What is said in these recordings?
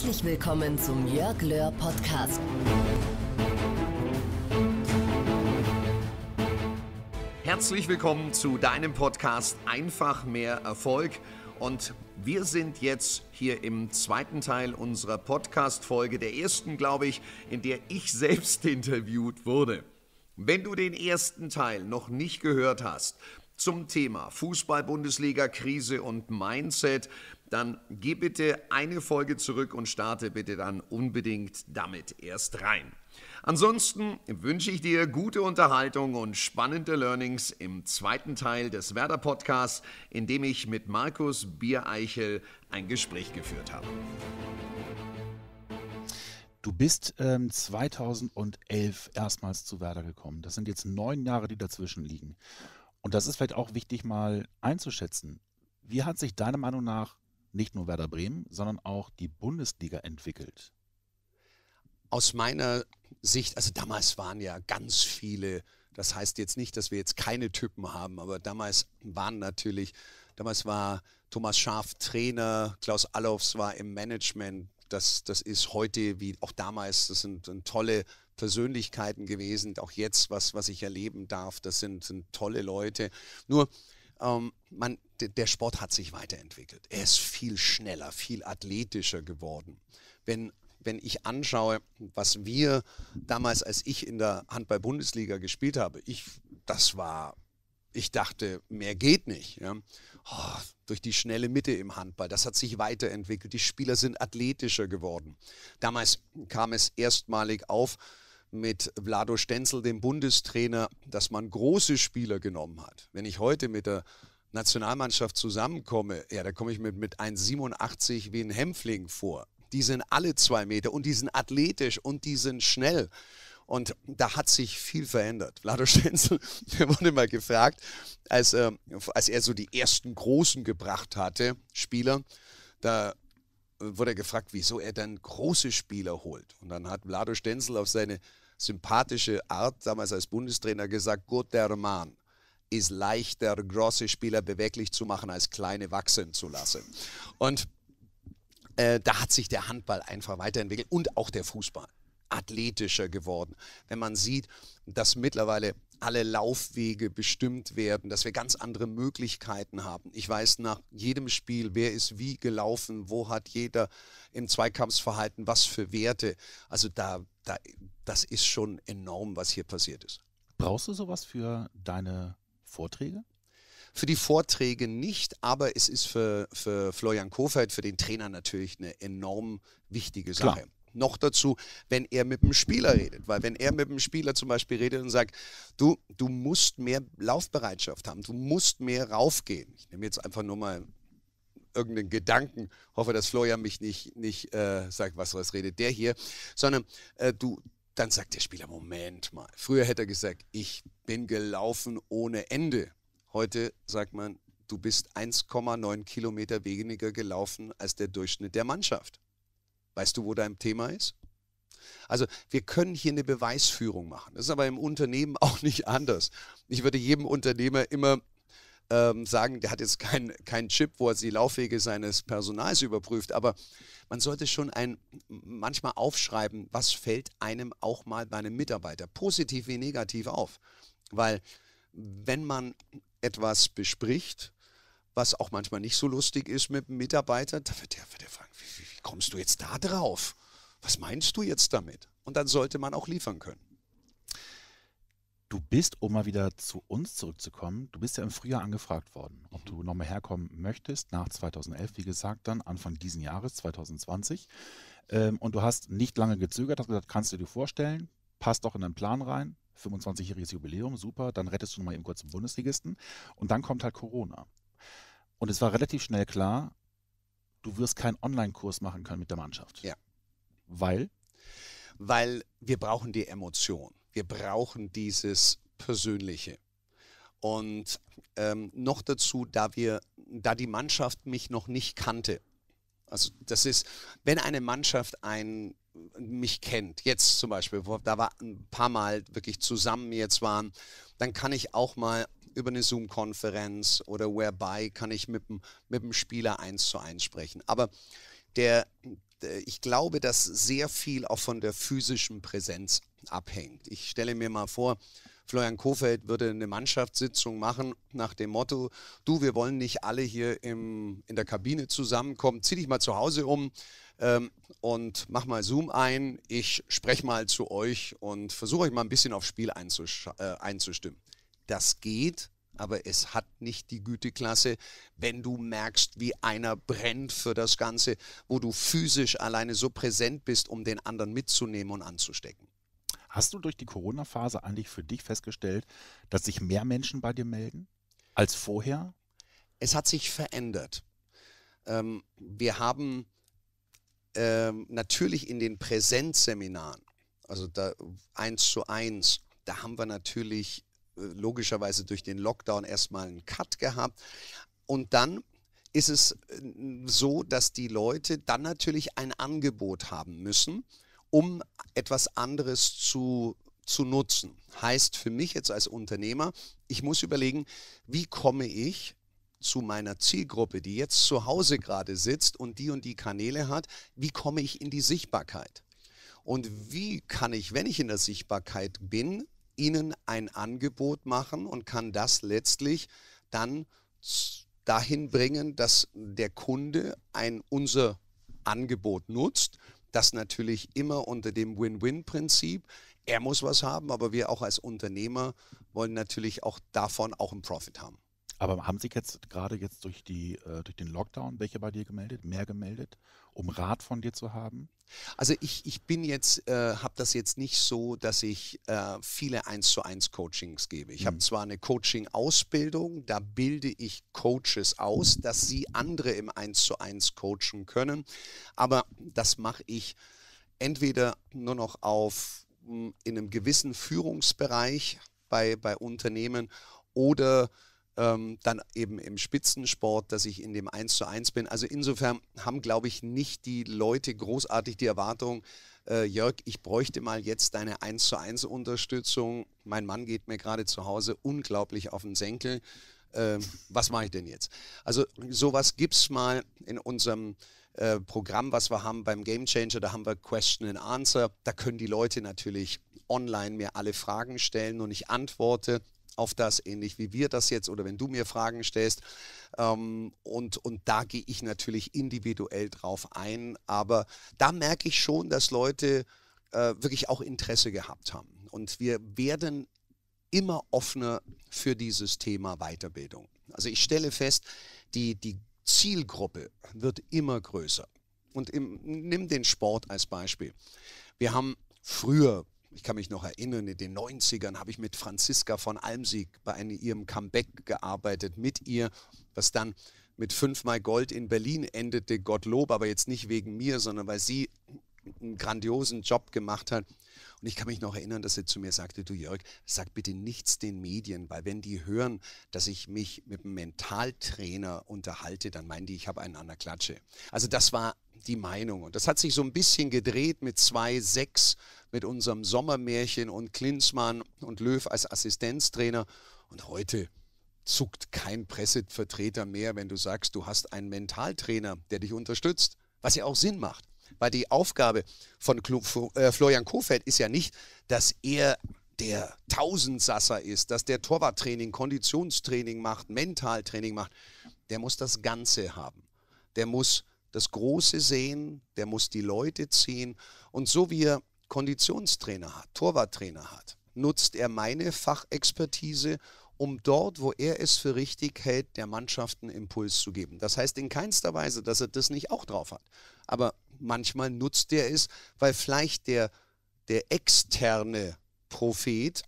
Herzlich willkommen zum Jörg Löhr Podcast. Herzlich willkommen zu deinem Podcast Einfach mehr Erfolg. Und wir sind jetzt hier im zweiten Teil unserer Podcast-Folge, der ersten, glaube ich, in der ich selbst interviewt wurde. Wenn du den ersten Teil noch nicht gehört hast, zum Thema Fußball-Bundesliga-Krise und Mindset, dann geh bitte eine Folge zurück und starte bitte dann unbedingt damit erst rein. Ansonsten wünsche ich dir gute Unterhaltung und spannende Learnings im zweiten Teil des Werder Podcasts, in dem ich mit Markus Biereichel ein Gespräch geführt habe. Du bist ähm, 2011 erstmals zu Werder gekommen. Das sind jetzt neun Jahre, die dazwischen liegen. Und das ist vielleicht auch wichtig mal einzuschätzen. Wie hat sich deiner Meinung nach nicht nur Werder Bremen, sondern auch die Bundesliga entwickelt? Aus meiner Sicht, also damals waren ja ganz viele, das heißt jetzt nicht, dass wir jetzt keine Typen haben, aber damals waren natürlich, damals war Thomas Schaaf Trainer, Klaus Allofs war im Management, das, das ist heute wie auch damals, das sind, sind tolle Persönlichkeiten gewesen, auch jetzt, was, was ich erleben darf, das sind, sind tolle Leute. Nur, ähm, man, der Sport hat sich weiterentwickelt. Er ist viel schneller, viel athletischer geworden. Wenn, wenn ich anschaue, was wir damals, als ich in der Handball-Bundesliga gespielt habe, ich, das war, ich dachte, mehr geht nicht. Ja. Oh, durch die schnelle Mitte im Handball, das hat sich weiterentwickelt. Die Spieler sind athletischer geworden. Damals kam es erstmalig auf, mit Vlado Stenzel, dem Bundestrainer, dass man große Spieler genommen hat. Wenn ich heute mit der Nationalmannschaft zusammenkomme, ja, da komme ich mit, mit 1,87 wie ein Hämpfling vor. Die sind alle zwei Meter und die sind athletisch und die sind schnell. Und da hat sich viel verändert. Vlado Stenzel, der wurde mal gefragt, als, äh, als er so die ersten Großen gebracht hatte, Spieler, da wurde er gefragt, wieso er dann große Spieler holt. Und dann hat Vlado Stenzel auf seine sympathische Art damals als Bundestrainer gesagt, gut, der Mann ist leichter, große Spieler beweglich zu machen, als kleine wachsen zu lassen. Und äh, da hat sich der Handball einfach weiterentwickelt und auch der Fußball athletischer geworden. Wenn man sieht, dass mittlerweile alle Laufwege bestimmt werden, dass wir ganz andere Möglichkeiten haben. Ich weiß nach jedem Spiel, wer ist wie gelaufen, wo hat jeder im Zweikampfsverhalten was für Werte. Also da, da das ist schon enorm, was hier passiert ist. Brauchst du sowas für deine Vorträge? Für die Vorträge nicht, aber es ist für, für Florian Kofeld, für den Trainer natürlich eine enorm wichtige Sache. Klar. Noch dazu, wenn er mit dem Spieler redet. Weil wenn er mit dem Spieler zum Beispiel redet und sagt, du, du musst mehr Laufbereitschaft haben, du musst mehr raufgehen. Ich nehme jetzt einfach nur mal irgendeinen Gedanken, hoffe, dass Florian mich nicht, nicht äh, sagt, was was redet der hier, sondern äh, du, dann sagt der Spieler, Moment mal. Früher hätte er gesagt, ich bin gelaufen ohne Ende. Heute sagt man, du bist 1,9 Kilometer weniger gelaufen als der Durchschnitt der Mannschaft. Weißt du, wo dein Thema ist? Also wir können hier eine Beweisführung machen. Das ist aber im Unternehmen auch nicht anders. Ich würde jedem Unternehmer immer ähm, sagen, der hat jetzt keinen kein Chip, wo er die Laufwege seines Personals überprüft, aber man sollte schon ein, manchmal aufschreiben, was fällt einem auch mal bei einem Mitarbeiter, positiv wie negativ auf. Weil wenn man etwas bespricht, was auch manchmal nicht so lustig ist mit einem Mitarbeiter, da wird der, wird der fragen, wie, wie kommst du jetzt da drauf? Was meinst du jetzt damit? Und dann sollte man auch liefern können. Du bist, um mal wieder zu uns zurückzukommen, du bist ja im Frühjahr angefragt worden, ob mhm. du nochmal herkommen möchtest, nach 2011, wie gesagt, dann Anfang diesen Jahres, 2020. Ähm, und du hast nicht lange gezögert, hast gesagt, kannst du dir vorstellen, passt doch in deinen Plan rein, 25-jähriges Jubiläum, super, dann rettest du nochmal eben kurz den Bundesligisten. Und dann kommt halt Corona. Und es war relativ schnell klar, du wirst keinen Online-Kurs machen können mit der Mannschaft. Ja. Weil? Weil wir brauchen die Emotion. Wir brauchen dieses Persönliche. Und ähm, noch dazu, da wir, da die Mannschaft mich noch nicht kannte. Also das ist, wenn eine Mannschaft ein mich kennt, jetzt zum Beispiel, wo, da war ein paar Mal wirklich zusammen jetzt waren, dann kann ich auch mal über eine Zoom-Konferenz oder whereby kann ich mit dem, mit dem Spieler eins zu eins sprechen. Aber der, der, ich glaube, dass sehr viel auch von der physischen Präsenz abhängt. Ich stelle mir mal vor, Florian Kofeld würde eine Mannschaftssitzung machen nach dem Motto, du, wir wollen nicht alle hier im, in der Kabine zusammenkommen, zieh dich mal zu Hause um ähm, und mach mal Zoom ein, ich spreche mal zu euch und versuche euch mal ein bisschen aufs Spiel äh, einzustimmen. Das geht, aber es hat nicht die Güteklasse, wenn du merkst, wie einer brennt für das Ganze, wo du physisch alleine so präsent bist, um den anderen mitzunehmen und anzustecken. Hast du durch die Corona-Phase eigentlich für dich festgestellt, dass sich mehr Menschen bei dir melden als vorher? Es hat sich verändert. Ähm, wir haben ähm, natürlich in den Präsenzseminaren, also da eins zu eins, da haben wir natürlich äh, logischerweise durch den Lockdown erstmal einen Cut gehabt. Und dann ist es äh, so, dass die Leute dann natürlich ein Angebot haben müssen, um etwas anderes zu, zu nutzen. Heißt für mich jetzt als Unternehmer, ich muss überlegen, wie komme ich zu meiner Zielgruppe, die jetzt zu Hause gerade sitzt und die und die Kanäle hat, wie komme ich in die Sichtbarkeit? Und wie kann ich, wenn ich in der Sichtbarkeit bin, ihnen ein Angebot machen und kann das letztlich dann dahin bringen, dass der Kunde ein unser Angebot nutzt das natürlich immer unter dem Win-Win-Prinzip. Er muss was haben, aber wir auch als Unternehmer wollen natürlich auch davon auch einen Profit haben. Aber haben sich jetzt gerade jetzt durch, die, äh, durch den Lockdown welche bei dir gemeldet, mehr gemeldet, um Rat von dir zu haben? Also ich, ich bin jetzt, äh, habe das jetzt nicht so, dass ich äh, viele eins zu eins Coachings gebe. Ich mhm. habe zwar eine Coaching-Ausbildung, da bilde ich Coaches aus, dass sie andere im eins zu eins coachen können, aber das mache ich entweder nur noch auf hm, in einem gewissen Führungsbereich bei, bei Unternehmen oder ähm, dann eben im Spitzensport, dass ich in dem 1 zu 1 bin. Also insofern haben, glaube ich, nicht die Leute großartig die Erwartung, äh, Jörg, ich bräuchte mal jetzt deine 1 zu 1 Unterstützung. Mein Mann geht mir gerade zu Hause unglaublich auf den Senkel. Äh, was mache ich denn jetzt? Also sowas gibt es mal in unserem äh, Programm, was wir haben beim Game Changer, da haben wir Question and Answer. Da können die Leute natürlich online mir alle Fragen stellen und ich antworte auf das, ähnlich wie wir das jetzt oder wenn du mir Fragen stellst. Ähm, und, und da gehe ich natürlich individuell drauf ein. Aber da merke ich schon, dass Leute äh, wirklich auch Interesse gehabt haben. Und wir werden immer offener für dieses Thema Weiterbildung. Also ich stelle fest, die, die Zielgruppe wird immer größer. Und im, nimm den Sport als Beispiel. Wir haben früher ich kann mich noch erinnern, in den 90ern habe ich mit Franziska von Almsieg bei einem, ihrem Comeback gearbeitet, mit ihr, was dann mit fünfmal Gold in Berlin endete, Gottlob, aber jetzt nicht wegen mir, sondern weil sie einen grandiosen Job gemacht hat. Und ich kann mich noch erinnern, dass er zu mir sagte, du Jörg, sag bitte nichts den Medien, weil wenn die hören, dass ich mich mit einem Mentaltrainer unterhalte, dann meinen die, ich habe einen an der Klatsche. Also das war die Meinung. Und das hat sich so ein bisschen gedreht mit 2,6, mit unserem Sommermärchen und Klinsmann und Löw als Assistenztrainer. Und heute zuckt kein Pressevertreter mehr, wenn du sagst, du hast einen Mentaltrainer, der dich unterstützt, was ja auch Sinn macht. Weil die Aufgabe von äh, Florian Kofeld ist ja nicht, dass er der Tausendsasser ist, dass der Torwarttraining, Konditionstraining macht, Mentaltraining macht. Der muss das Ganze haben. Der muss das Große sehen, der muss die Leute ziehen. Und so wie er Konditionstrainer hat, Torwarttrainer hat, nutzt er meine Fachexpertise, um dort, wo er es für richtig hält, der Mannschaft einen Impuls zu geben. Das heißt in keinster Weise, dass er das nicht auch drauf hat. Aber manchmal nutzt er es, weil vielleicht der, der externe Prophet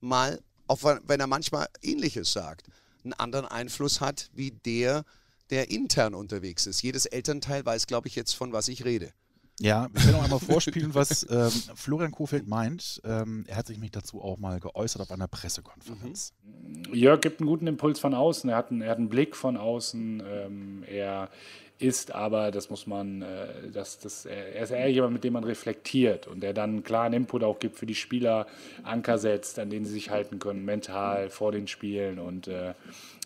mal, auch wenn er manchmal Ähnliches sagt, einen anderen Einfluss hat wie der, der intern unterwegs ist. Jedes Elternteil weiß, glaube ich, jetzt, von was ich rede. Ja, ich will noch einmal vorspielen, was ähm, Florian Kofeld meint. Ähm, er hat sich mich dazu auch mal geäußert auf einer Pressekonferenz. Mhm. Jörg gibt einen guten Impuls von außen. Er hat einen, er hat einen Blick von außen. Ähm, er ist, aber das muss man, äh, das, das, äh, er ist eher jemand, mit dem man reflektiert und der dann einen klaren Input auch gibt für die Spieler, Anker setzt, an denen sie sich halten können, mental vor den Spielen und äh,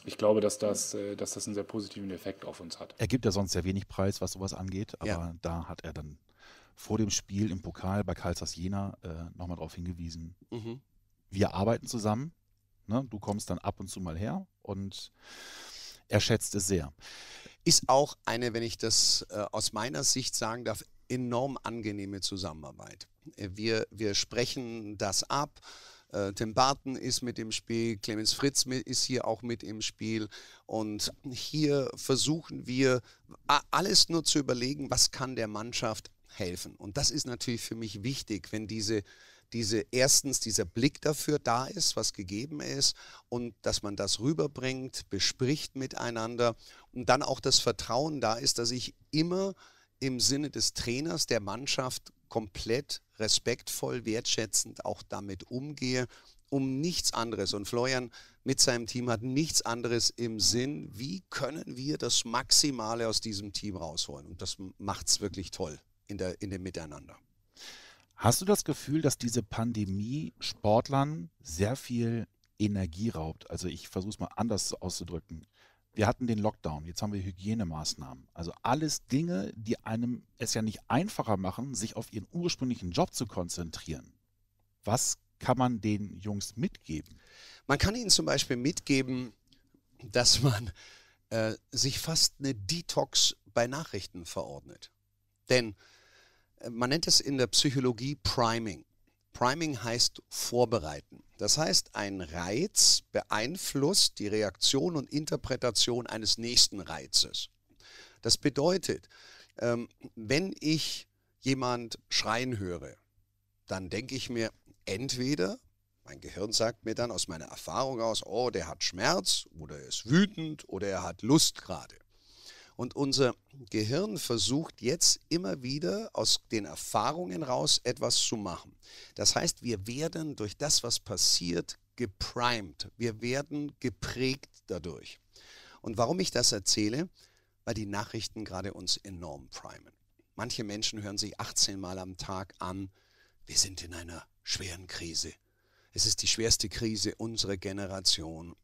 ich glaube, dass das, äh, dass das einen sehr positiven Effekt auf uns hat. Er gibt ja sonst sehr wenig Preis, was sowas angeht, aber ja. da hat er dann vor dem Spiel im Pokal bei Karlsruhe Jena äh, nochmal darauf hingewiesen. Mhm. Wir arbeiten zusammen, ne? du kommst dann ab und zu mal her und er schätzt es sehr ist auch eine, wenn ich das äh, aus meiner Sicht sagen darf, enorm angenehme Zusammenarbeit. Äh, wir, wir sprechen das ab. Äh, Tim Barton ist mit im Spiel, Clemens Fritz ist hier auch mit im Spiel. Und hier versuchen wir alles nur zu überlegen, was kann der Mannschaft helfen. Und das ist natürlich für mich wichtig, wenn diese diese, erstens dieser Blick dafür da ist, was gegeben ist und dass man das rüberbringt, bespricht miteinander und dann auch das Vertrauen da ist, dass ich immer im Sinne des Trainers, der Mannschaft komplett respektvoll, wertschätzend auch damit umgehe, um nichts anderes. Und Florian mit seinem Team hat nichts anderes im Sinn, wie können wir das Maximale aus diesem Team rausholen. Und das macht es wirklich toll in, der, in dem Miteinander. Hast du das Gefühl, dass diese Pandemie Sportlern sehr viel Energie raubt? Also ich versuche es mal anders auszudrücken. Wir hatten den Lockdown, jetzt haben wir Hygienemaßnahmen. Also alles Dinge, die einem es ja nicht einfacher machen, sich auf ihren ursprünglichen Job zu konzentrieren. Was kann man den Jungs mitgeben? Man kann ihnen zum Beispiel mitgeben, dass man äh, sich fast eine Detox bei Nachrichten verordnet. Denn äh, man nennt es in der Psychologie Priming. Priming heißt vorbereiten. Das heißt, ein Reiz beeinflusst die Reaktion und Interpretation eines nächsten Reizes. Das bedeutet, ähm, wenn ich jemand schreien höre, dann denke ich mir entweder, mein Gehirn sagt mir dann aus meiner Erfahrung aus, oh, der hat Schmerz oder er ist wütend oder er hat Lust gerade. Und unser Gehirn versucht jetzt immer wieder aus den Erfahrungen raus etwas zu machen. Das heißt, wir werden durch das, was passiert, geprimed. Wir werden geprägt dadurch. Und warum ich das erzähle? Weil die Nachrichten gerade uns enorm primen. Manche Menschen hören sich 18 Mal am Tag an, wir sind in einer schweren Krise. Es ist die schwerste Krise unserer Generation.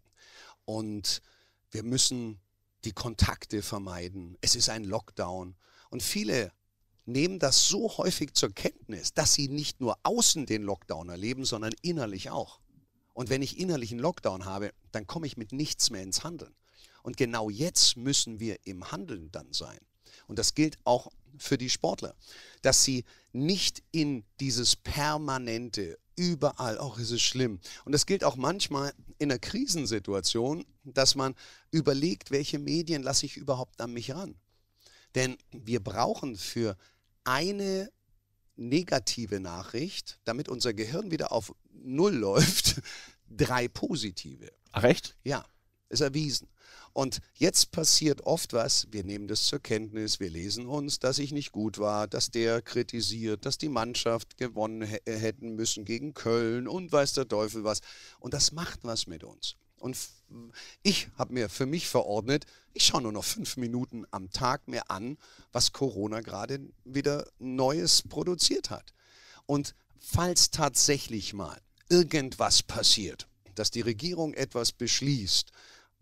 Und wir müssen die Kontakte vermeiden. Es ist ein Lockdown. Und viele nehmen das so häufig zur Kenntnis, dass sie nicht nur außen den Lockdown erleben, sondern innerlich auch. Und wenn ich innerlichen Lockdown habe, dann komme ich mit nichts mehr ins Handeln. Und genau jetzt müssen wir im Handeln dann sein. Und das gilt auch für die Sportler, dass sie nicht in dieses permanente überall, auch ist es schlimm. Und das gilt auch manchmal in einer Krisensituation, dass man überlegt, welche Medien lasse ich überhaupt an mich ran. Denn wir brauchen für eine negative Nachricht, damit unser Gehirn wieder auf Null läuft, drei positive. Ach echt? Ja. Ist erwiesen. Und jetzt passiert oft was, wir nehmen das zur Kenntnis, wir lesen uns, dass ich nicht gut war, dass der kritisiert, dass die Mannschaft gewonnen äh, hätten müssen gegen Köln und weiß der Teufel was. Und das macht was mit uns. Und ich habe mir für mich verordnet, ich schaue nur noch fünf Minuten am Tag mir an, was Corona gerade wieder Neues produziert hat. Und falls tatsächlich mal irgendwas passiert, dass die Regierung etwas beschließt,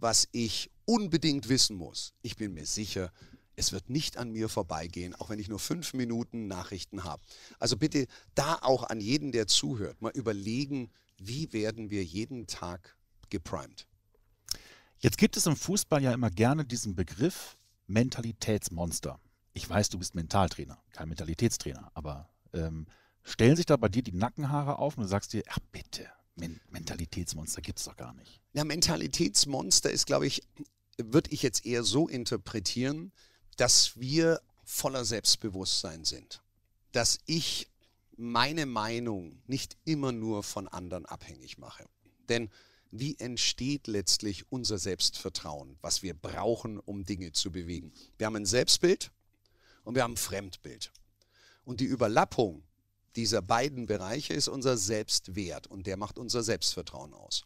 was ich unbedingt wissen muss. Ich bin mir sicher, es wird nicht an mir vorbeigehen, auch wenn ich nur fünf Minuten Nachrichten habe. Also bitte da auch an jeden, der zuhört, mal überlegen, wie werden wir jeden Tag geprimed. Jetzt gibt es im Fußball ja immer gerne diesen Begriff Mentalitätsmonster. Ich weiß, du bist Mentaltrainer, kein Mentalitätstrainer, aber ähm, stellen sich da bei dir die Nackenhaare auf und du sagst dir, ach bitte, Men Mentalitätsmonster gibt es doch gar nicht. Ja, Mentalitätsmonster ist, glaube ich, würde ich jetzt eher so interpretieren, dass wir voller Selbstbewusstsein sind. Dass ich meine Meinung nicht immer nur von anderen abhängig mache. Denn wie entsteht letztlich unser Selbstvertrauen, was wir brauchen, um Dinge zu bewegen? Wir haben ein Selbstbild und wir haben ein Fremdbild. Und die Überlappung dieser beiden Bereiche ist unser Selbstwert und der macht unser Selbstvertrauen aus.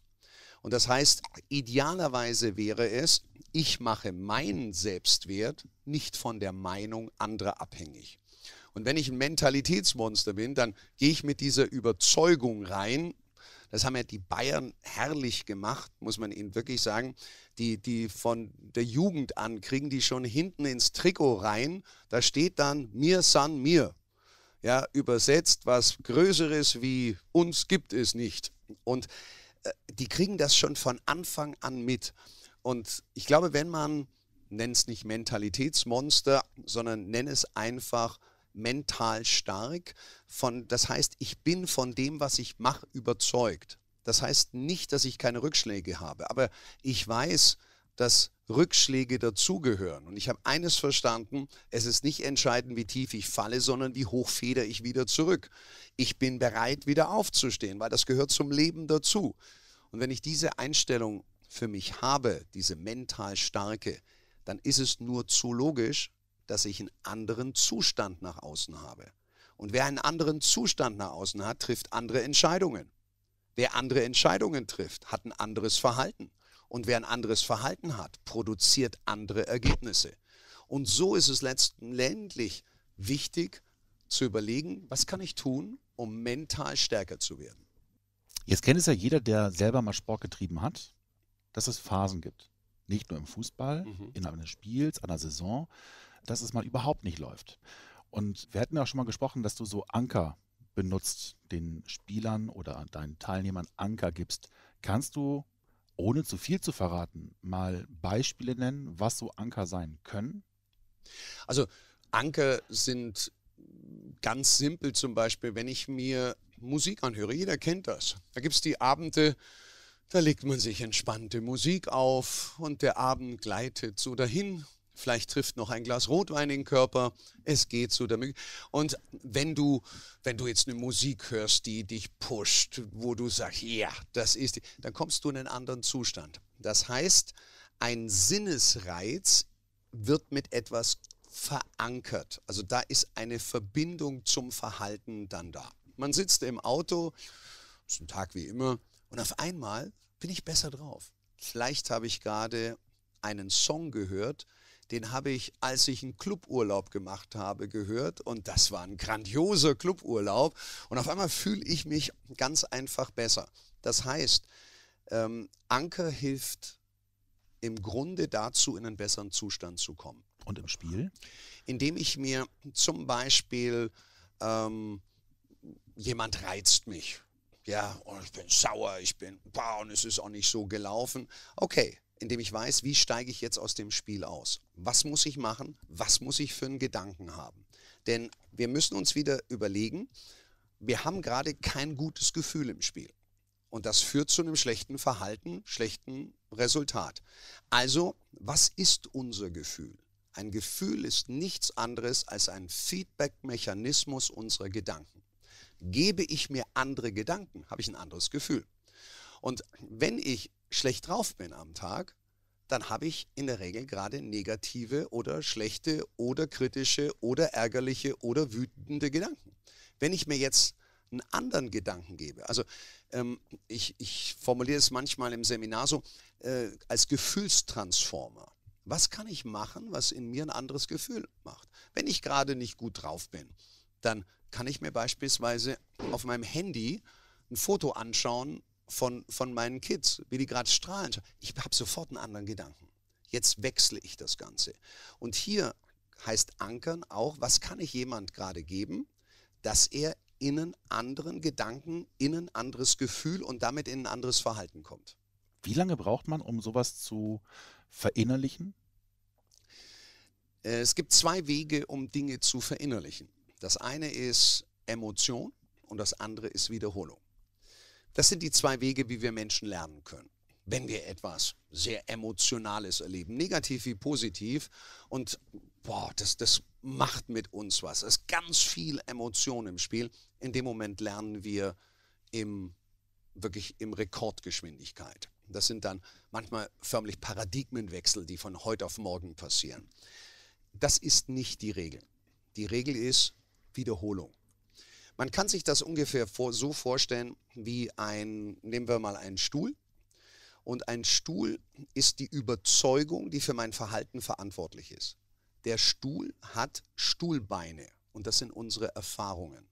Und das heißt, idealerweise wäre es, ich mache meinen Selbstwert nicht von der Meinung anderer abhängig. Und wenn ich ein Mentalitätsmonster bin, dann gehe ich mit dieser Überzeugung rein. Das haben ja die Bayern herrlich gemacht, muss man ihnen wirklich sagen. Die, die von der Jugend an kriegen die schon hinten ins Trikot rein. Da steht dann mir san mir. Ja, übersetzt, was Größeres wie uns gibt es nicht. Und äh, die kriegen das schon von Anfang an mit. Und ich glaube, wenn man, nenn es nicht Mentalitätsmonster, sondern nenne es einfach mental stark, von, das heißt, ich bin von dem, was ich mache, überzeugt. Das heißt nicht, dass ich keine Rückschläge habe, aber ich weiß, dass Rückschläge dazugehören. Und ich habe eines verstanden, es ist nicht entscheidend, wie tief ich falle, sondern wie hoch feder ich wieder zurück. Ich bin bereit, wieder aufzustehen, weil das gehört zum Leben dazu. Und wenn ich diese Einstellung für mich habe, diese mental starke, dann ist es nur zu logisch, dass ich einen anderen Zustand nach außen habe. Und wer einen anderen Zustand nach außen hat, trifft andere Entscheidungen. Wer andere Entscheidungen trifft, hat ein anderes Verhalten. Und wer ein anderes Verhalten hat, produziert andere Ergebnisse. Und so ist es letztendlich wichtig zu überlegen, was kann ich tun, um mental stärker zu werden. Jetzt kennt es ja jeder, der selber mal Sport getrieben hat, dass es Phasen gibt. Nicht nur im Fußball, mhm. innerhalb eines Spiels, einer Saison, dass es mal überhaupt nicht läuft. Und wir hatten ja auch schon mal gesprochen, dass du so Anker benutzt, den Spielern oder deinen Teilnehmern Anker gibst. Kannst du ohne zu viel zu verraten, mal Beispiele nennen, was so Anker sein können? Also Anker sind ganz simpel zum Beispiel, wenn ich mir Musik anhöre, jeder kennt das. Da gibt es die Abende, da legt man sich entspannte Musik auf und der Abend gleitet so dahin Vielleicht trifft noch ein Glas Rotwein den Körper. Es geht so damit. Und wenn du, wenn du jetzt eine Musik hörst, die dich pusht, wo du sagst, ja, das ist, die, dann kommst du in einen anderen Zustand. Das heißt, ein Sinnesreiz wird mit etwas verankert. Also da ist eine Verbindung zum Verhalten dann da. Man sitzt im Auto, ist ein Tag wie immer, und auf einmal bin ich besser drauf. Vielleicht habe ich gerade einen Song gehört, den habe ich, als ich einen Cluburlaub gemacht habe, gehört. Und das war ein grandioser Cluburlaub. Und auf einmal fühle ich mich ganz einfach besser. Das heißt, ähm, Anker hilft im Grunde dazu, in einen besseren Zustand zu kommen. Und im Spiel? Indem ich mir zum Beispiel, ähm, jemand reizt mich. Ja, und oh, ich bin sauer, ich bin, boah, und es ist auch nicht so gelaufen. Okay, indem ich weiß, wie steige ich jetzt aus dem Spiel aus? Was muss ich machen? Was muss ich für einen Gedanken haben? Denn wir müssen uns wieder überlegen, wir haben gerade kein gutes Gefühl im Spiel. Und das führt zu einem schlechten Verhalten, schlechten Resultat. Also, was ist unser Gefühl? Ein Gefühl ist nichts anderes als ein Feedback-Mechanismus unserer Gedanken. Gebe ich mir andere Gedanken, habe ich ein anderes Gefühl. Und wenn ich schlecht drauf bin am Tag, dann habe ich in der Regel gerade negative oder schlechte oder kritische oder ärgerliche oder wütende Gedanken. Wenn ich mir jetzt einen anderen Gedanken gebe, also ähm, ich, ich, formuliere es manchmal im Seminar so äh, als Gefühlstransformer. Was kann ich machen, was in mir ein anderes Gefühl macht? Wenn ich gerade nicht gut drauf bin, dann kann ich mir beispielsweise auf meinem Handy ein Foto anschauen von, von meinen Kids, wie die gerade strahlen. Ich habe sofort einen anderen Gedanken. Jetzt wechsle ich das Ganze. Und hier heißt ankern auch, was kann ich jemand gerade geben, dass er in einen anderen Gedanken, in ein anderes Gefühl und damit in ein anderes Verhalten kommt. Wie lange braucht man, um sowas zu verinnerlichen? Äh, es gibt zwei Wege, um Dinge zu verinnerlichen. Das eine ist Emotion und das andere ist Wiederholung. Das sind die zwei Wege, wie wir Menschen lernen können. Wenn wir etwas sehr Emotionales erleben, negativ wie positiv, und boah, das, das macht mit uns was. Es ist ganz viel Emotion im Spiel. In dem Moment lernen wir im, wirklich im Rekordgeschwindigkeit. Das sind dann manchmal förmlich Paradigmenwechsel, die von heute auf morgen passieren. Das ist nicht die Regel. Die Regel ist Wiederholung. Man kann sich das ungefähr vor, so vorstellen wie ein, nehmen wir mal einen Stuhl. Und ein Stuhl ist die Überzeugung, die für mein Verhalten verantwortlich ist. Der Stuhl hat Stuhlbeine und das sind unsere Erfahrungen.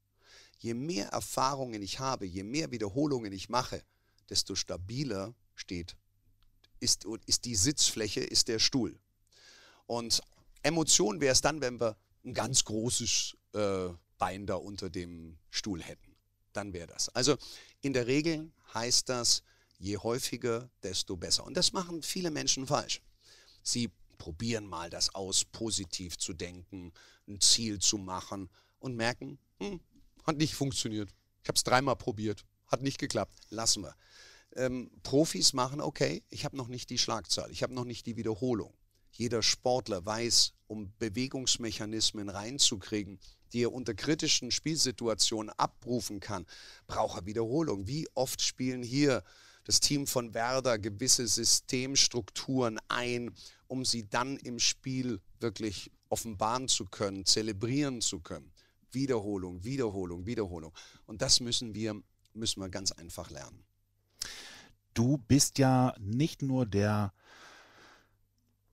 Je mehr Erfahrungen ich habe, je mehr Wiederholungen ich mache, desto stabiler steht, ist, ist die Sitzfläche, ist der Stuhl. Und Emotion wäre es dann, wenn wir ein ganz großes äh, Bein da unter dem Stuhl hätten. Dann wäre das. Also in der Regel heißt das, je häufiger, desto besser. Und das machen viele Menschen falsch. Sie probieren mal das aus, positiv zu denken, ein Ziel zu machen und merken, hm, hat nicht funktioniert. Ich habe es dreimal probiert, hat nicht geklappt. Lassen wir. Ähm, Profis machen, okay, ich habe noch nicht die Schlagzahl, ich habe noch nicht die Wiederholung. Jeder Sportler weiß, um Bewegungsmechanismen reinzukriegen, die er unter kritischen Spielsituationen abrufen kann, braucht er Wiederholung. Wie oft spielen hier das Team von Werder gewisse Systemstrukturen ein, um sie dann im Spiel wirklich offenbaren zu können, zelebrieren zu können. Wiederholung, Wiederholung, Wiederholung. Und das müssen wir, müssen wir ganz einfach lernen. Du bist ja nicht nur der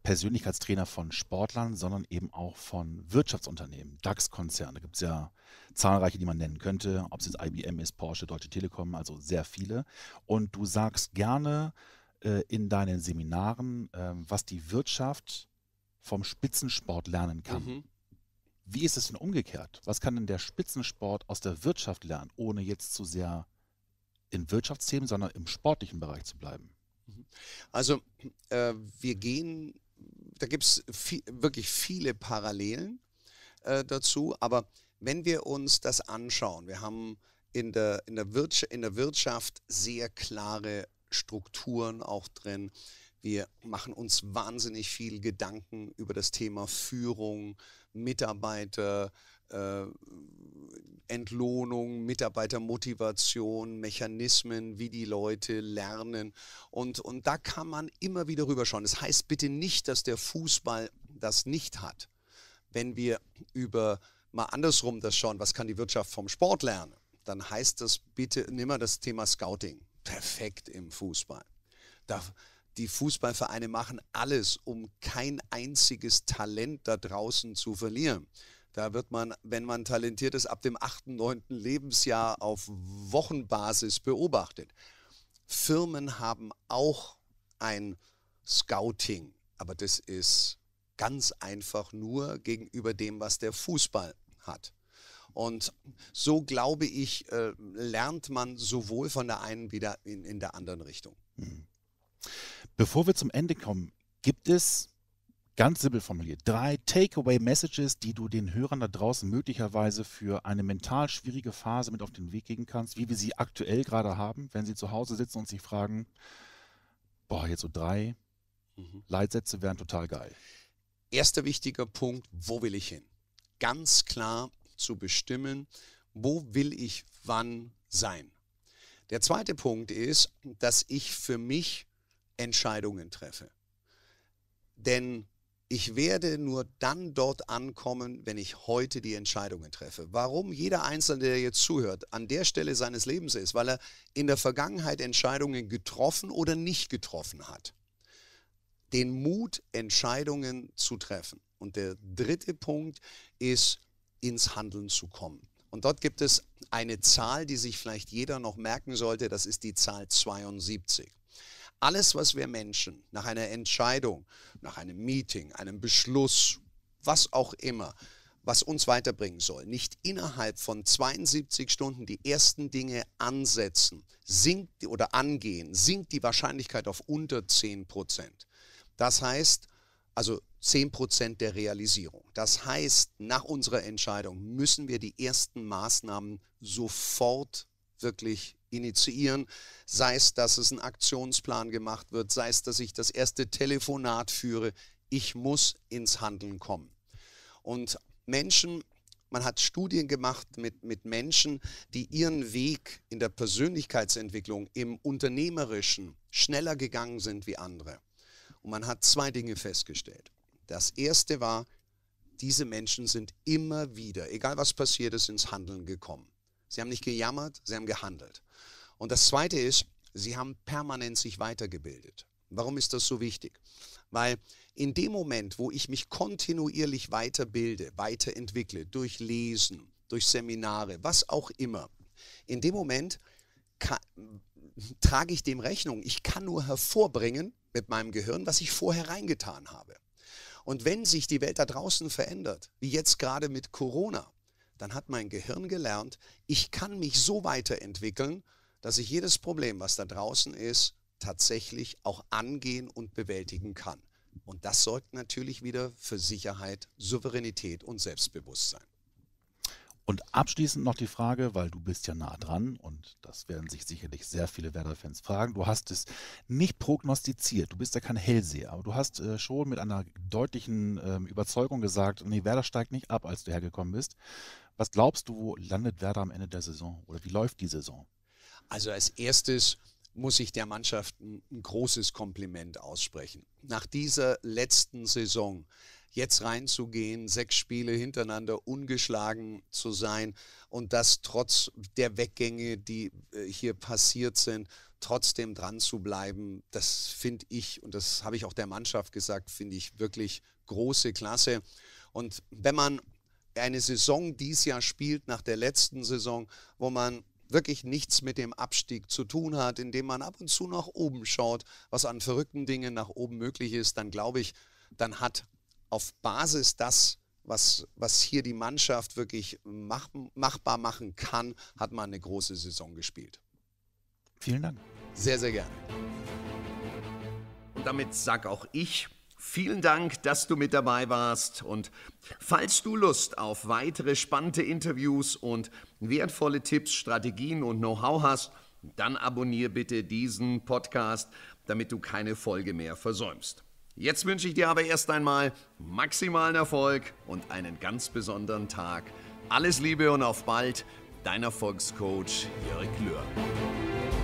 Persönlichkeitstrainer von Sportlern, sondern eben auch von Wirtschaftsunternehmen, DAX-Konzerne. Da gibt es ja zahlreiche, die man nennen könnte, ob es jetzt IBM ist, Porsche, Deutsche Telekom, also sehr viele. Und du sagst gerne äh, in deinen Seminaren, äh, was die Wirtschaft vom Spitzensport lernen kann. Mhm. Wie ist es denn umgekehrt? Was kann denn der Spitzensport aus der Wirtschaft lernen, ohne jetzt zu sehr in Wirtschaftsthemen, sondern im sportlichen Bereich zu bleiben? Mhm. Also äh, wir gehen da gibt es viel, wirklich viele Parallelen äh, dazu. Aber wenn wir uns das anschauen, wir haben in der, in, der Wirtschaft, in der Wirtschaft sehr klare Strukturen auch drin. Wir machen uns wahnsinnig viel Gedanken über das Thema Führung, Mitarbeiter, äh, Entlohnung, Mitarbeitermotivation, Mechanismen, wie die Leute lernen. Und, und da kann man immer wieder rüberschauen. Das heißt bitte nicht, dass der Fußball das nicht hat. Wenn wir über mal andersrum das schauen, was kann die Wirtschaft vom Sport lernen, dann heißt das bitte, nimm mal das Thema Scouting. Perfekt im Fußball. Da, die Fußballvereine machen alles, um kein einziges Talent da draußen zu verlieren. Da wird man, wenn man talentiert ist, ab dem 8., 9. Lebensjahr auf Wochenbasis beobachtet. Firmen haben auch ein Scouting, aber das ist ganz einfach nur gegenüber dem, was der Fußball hat. Und so glaube ich, äh, lernt man sowohl von der einen wie in der anderen Richtung. Mhm. Bevor wir zum Ende kommen, gibt es ganz simpel formuliert, drei Takeaway-Messages, die du den Hörern da draußen möglicherweise für eine mental schwierige Phase mit auf den Weg geben kannst, wie wir sie aktuell gerade haben, wenn sie zu Hause sitzen und sich fragen, boah, jetzt so drei mhm. Leitsätze wären total geil. Erster wichtiger Punkt, wo will ich hin? Ganz klar zu bestimmen, wo will ich wann sein? Der zweite Punkt ist, dass ich für mich Entscheidungen treffe. Denn ich werde nur dann dort ankommen, wenn ich heute die Entscheidungen treffe. Warum jeder Einzelne, der jetzt zuhört, an der Stelle seines Lebens ist, weil er in der Vergangenheit Entscheidungen getroffen oder nicht getroffen hat. Den Mut, Entscheidungen zu treffen. Und der dritte Punkt ist, ins Handeln zu kommen. Und dort gibt es eine Zahl, die sich vielleicht jeder noch merken sollte, das ist die Zahl 72. Alles, was wir Menschen nach einer Entscheidung, nach einem Meeting, einem Beschluss, was auch immer, was uns weiterbringen soll, nicht innerhalb von 72 Stunden die ersten Dinge ansetzen, sinkt oder angehen, sinkt die Wahrscheinlichkeit auf unter 10 Prozent. Das heißt, also 10 Prozent der Realisierung. Das heißt, nach unserer Entscheidung müssen wir die ersten Maßnahmen sofort wirklich initiieren, sei es, dass es ein Aktionsplan gemacht wird, sei es, dass ich das erste Telefonat führe. Ich muss ins Handeln kommen. Und Menschen, man hat Studien gemacht mit, mit Menschen, die ihren Weg in der Persönlichkeitsentwicklung, im Unternehmerischen schneller gegangen sind wie andere. Und man hat zwei Dinge festgestellt. Das erste war, diese Menschen sind immer wieder, egal was passiert ist, ins Handeln gekommen. Sie haben nicht gejammert, sie haben gehandelt. Und das Zweite ist, sie haben permanent sich weitergebildet. Warum ist das so wichtig? Weil in dem Moment, wo ich mich kontinuierlich weiterbilde, weiterentwickle, durch Lesen, durch Seminare, was auch immer, in dem Moment kann, trage ich dem Rechnung. Ich kann nur hervorbringen mit meinem Gehirn, was ich vorher reingetan habe. Und wenn sich die Welt da draußen verändert, wie jetzt gerade mit Corona, dann hat mein Gehirn gelernt, ich kann mich so weiterentwickeln, dass ich jedes Problem, was da draußen ist, tatsächlich auch angehen und bewältigen kann. Und das sorgt natürlich wieder für Sicherheit, Souveränität und Selbstbewusstsein. Und abschließend noch die Frage, weil du bist ja nah dran und das werden sich sicherlich sehr viele Werder-Fans fragen. Du hast es nicht prognostiziert, du bist ja kein Hellseher, aber du hast äh, schon mit einer deutlichen äh, Überzeugung gesagt, nee, Werder steigt nicht ab, als du hergekommen bist. Was glaubst du, wo landet Werder am Ende der Saison oder wie läuft die Saison? Also als erstes muss ich der Mannschaft ein, ein großes Kompliment aussprechen. Nach dieser letzten Saison, jetzt reinzugehen, sechs Spiele hintereinander ungeschlagen zu sein und das trotz der Weggänge, die äh, hier passiert sind, trotzdem dran zu bleiben, das finde ich, und das habe ich auch der Mannschaft gesagt, finde ich wirklich große Klasse. Und wenn man eine Saison dieses Jahr spielt, nach der letzten Saison, wo man wirklich nichts mit dem Abstieg zu tun hat, indem man ab und zu nach oben schaut, was an verrückten Dingen nach oben möglich ist, dann glaube ich, dann hat auf Basis das, was, was hier die Mannschaft wirklich mach, machbar machen kann, hat man eine große Saison gespielt. Vielen Dank. Sehr, sehr gerne. Und damit sag auch ich Vielen Dank, dass du mit dabei warst. Und falls du Lust auf weitere spannende Interviews und wertvolle Tipps, Strategien und Know-how hast, dann abonniere bitte diesen Podcast, damit du keine Folge mehr versäumst. Jetzt wünsche ich dir aber erst einmal maximalen Erfolg und einen ganz besonderen Tag. Alles Liebe und auf bald, dein Erfolgscoach Jörg Löhr.